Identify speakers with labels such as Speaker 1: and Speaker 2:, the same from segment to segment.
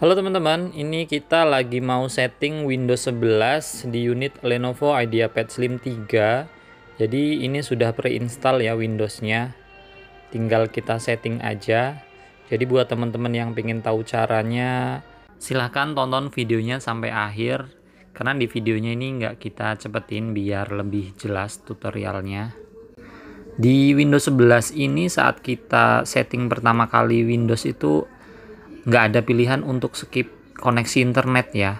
Speaker 1: Halo teman-teman, ini kita lagi mau setting Windows 11 di unit Lenovo IdeaPad Slim 3. Jadi ini sudah preinstall ya Windowsnya, Tinggal kita setting aja. Jadi buat teman-teman yang pengen tahu caranya, silahkan tonton videonya sampai akhir. Karena di videonya ini nggak kita cepetin biar lebih jelas tutorialnya. Di Windows 11 ini saat kita setting pertama kali Windows itu nggak ada pilihan untuk skip koneksi internet ya.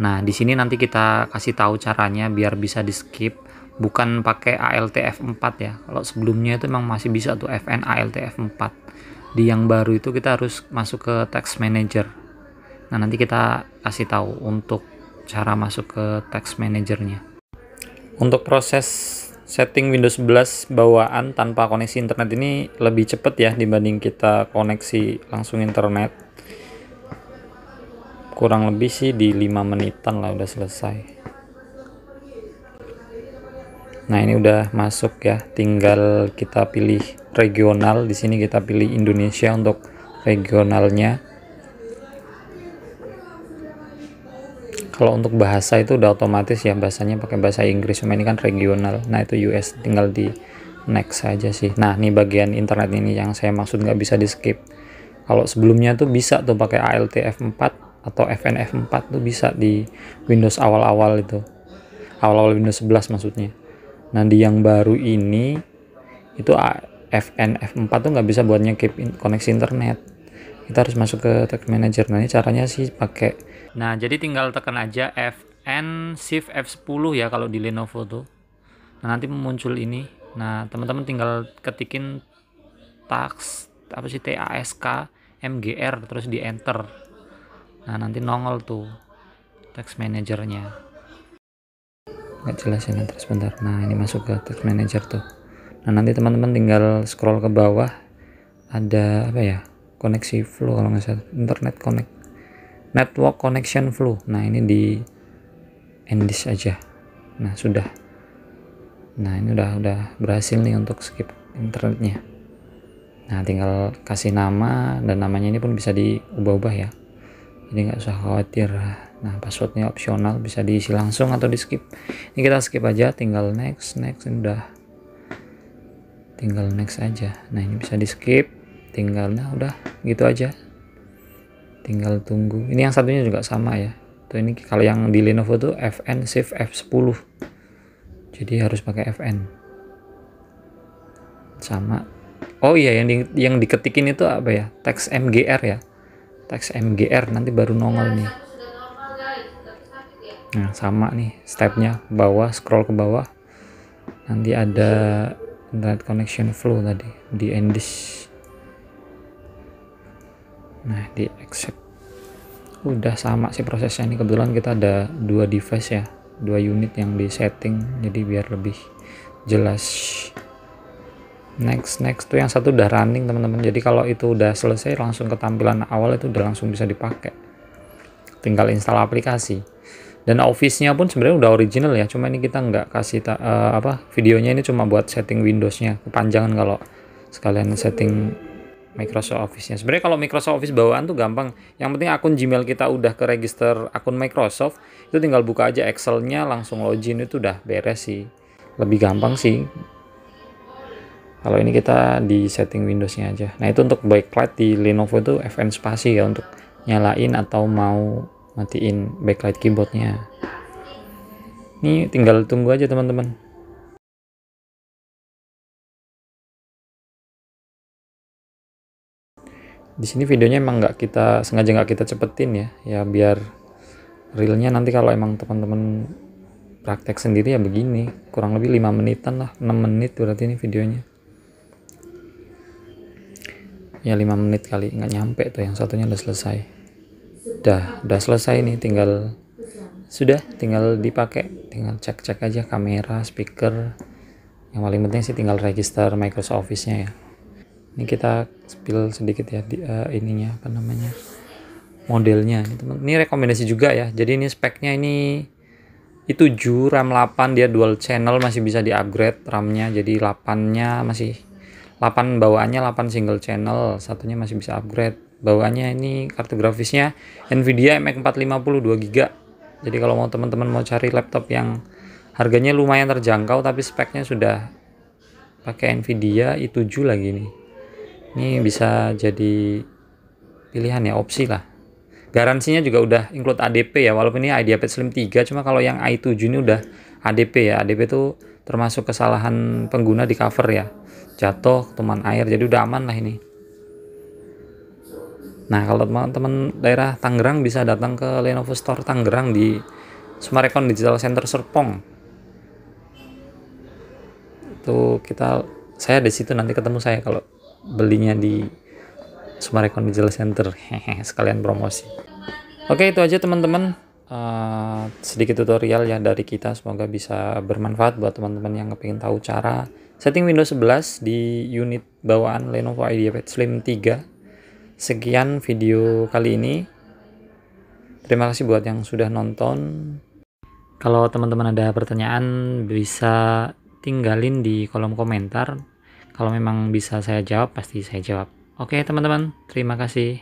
Speaker 1: Nah, di sini nanti kita kasih tahu caranya biar bisa di skip bukan pakai ALTF4 ya. Kalau sebelumnya itu memang masih bisa tuh FN ALTF4. Di yang baru itu kita harus masuk ke text manager. Nah, nanti kita kasih tahu untuk cara masuk ke text managernya. Untuk proses setting Windows 11 bawaan tanpa koneksi internet ini lebih cepat ya dibanding kita koneksi langsung internet kurang lebih sih di 5 menitan lah udah selesai nah ini udah masuk ya tinggal kita pilih regional di sini kita pilih Indonesia untuk regionalnya kalau untuk bahasa itu udah otomatis ya bahasanya pakai bahasa Inggris cuma ini kan regional nah itu US tinggal di next saja sih nah ini bagian internet ini yang saya maksud nggak bisa di skip kalau sebelumnya tuh bisa tuh pakai ALTF4 atau FNF4 tuh bisa di Windows awal-awal itu awal-awal Windows 11 maksudnya nah di yang baru ini itu FNF4 tuh nggak bisa buatnya keep in, koneksi internet kita harus masuk ke Tech manager nah ini caranya sih pakai Nah, jadi tinggal tekan aja Fn Shift F10 ya kalau di Lenovo tuh. Nah, nanti muncul ini. Nah, teman-teman tinggal ketikin tax apa sih TASK MGR terus di enter. Nah, nanti nongol tuh text manajernya. Enggak jelas ya nanti sebentar. Nah, ini masuk ke text manager tuh. Nah, nanti teman-teman tinggal scroll ke bawah ada apa ya? koneksi flow kalau nggak salah internet connect network connection flow nah ini di endis aja nah sudah nah ini udah udah berhasil nih untuk skip internetnya nah tinggal kasih nama dan namanya ini pun bisa diubah-ubah ya jadi nggak usah khawatir nah passwordnya opsional bisa diisi langsung atau di skip ini kita skip aja tinggal next next ini udah tinggal next aja nah ini bisa di skip tinggalnya udah gitu aja tinggal tunggu ini yang satunya juga sama ya tuh ini kalau yang di Lenovo tuh FN Shift F10 jadi harus pakai FN sama oh iya yang di, yang diketikin itu apa ya teks MGR ya teks MGR nanti baru nongol nih nah sama nih stepnya bawah scroll ke bawah nanti ada internet connection flow tadi di endish nah di accept udah sama sih prosesnya ini kebetulan kita ada dua device ya dua unit yang di setting jadi biar lebih jelas next next tuh yang satu udah running teman-teman jadi kalau itu udah selesai langsung ke tampilan awal itu udah langsung bisa dipakai tinggal install aplikasi dan Office-nya pun sebenarnya udah original ya cuma ini kita nggak kasih ta uh, apa videonya ini cuma buat setting Windows-nya kepanjangan kalau sekalian setting Microsoft Office-nya. Sebenarnya kalau Microsoft Office bawaan tuh gampang. Yang penting akun Gmail kita udah ke register akun Microsoft, itu tinggal buka aja Excel-nya, langsung login itu udah beres sih. Lebih gampang sih. Kalau ini kita di setting Windows-nya aja. Nah itu untuk backlight di Lenovo itu FN spasi ya untuk nyalain atau mau matiin backlight keyboardnya. Ini tinggal tunggu aja teman-teman. di sini videonya emang nggak kita sengaja nggak kita cepetin ya ya biar realnya nanti kalau emang teman-teman praktek sendiri ya begini kurang lebih 5 menitan lah 6 menit berarti ini videonya ya 5 menit kali nggak nyampe tuh yang satunya udah selesai dah udah selesai nih tinggal sudah tinggal dipakai tinggal cek-cek aja kamera speaker yang paling penting sih tinggal register Microsoft Office-nya ya ini kita spill sedikit ya di, uh, ininya apa namanya modelnya ini teman ini rekomendasi juga ya jadi ini speknya ini itu 7 RAM 8 dia dual channel masih bisa di upgrade RAM-nya jadi 8 nya masih 8 bawaannya 8 single channel satunya masih bisa upgrade bawaannya ini kartu grafisnya Nvidia MX450 2GB jadi kalau mau teman-teman mau cari laptop yang harganya lumayan terjangkau tapi speknya sudah pakai Nvidia i7 lagi nih ini bisa jadi pilihan ya opsi lah garansinya juga udah include ADP ya walaupun ini IdeaPad Slim 3 cuma kalau yang i7 ini udah ADP ya ADP itu termasuk kesalahan pengguna di cover ya jatuh teman air jadi udah aman lah ini nah kalau teman-teman daerah Tangerang bisa datang ke Lenovo Store Tangerang di Sumarecon Digital Center Serpong itu kita saya di situ nanti ketemu saya kalau belinya di Sumarekon Digital Center sekalian promosi oke itu aja teman-teman uh, sedikit tutorial ya dari kita semoga bisa bermanfaat buat teman-teman yang ingin tahu cara setting Windows 11 di unit bawaan Lenovo IdeaPad Slim 3 sekian video kali ini terima kasih buat yang sudah nonton kalau teman-teman ada pertanyaan bisa tinggalin di kolom komentar kalau memang bisa saya jawab, pasti saya jawab. Oke, teman-teman, terima kasih.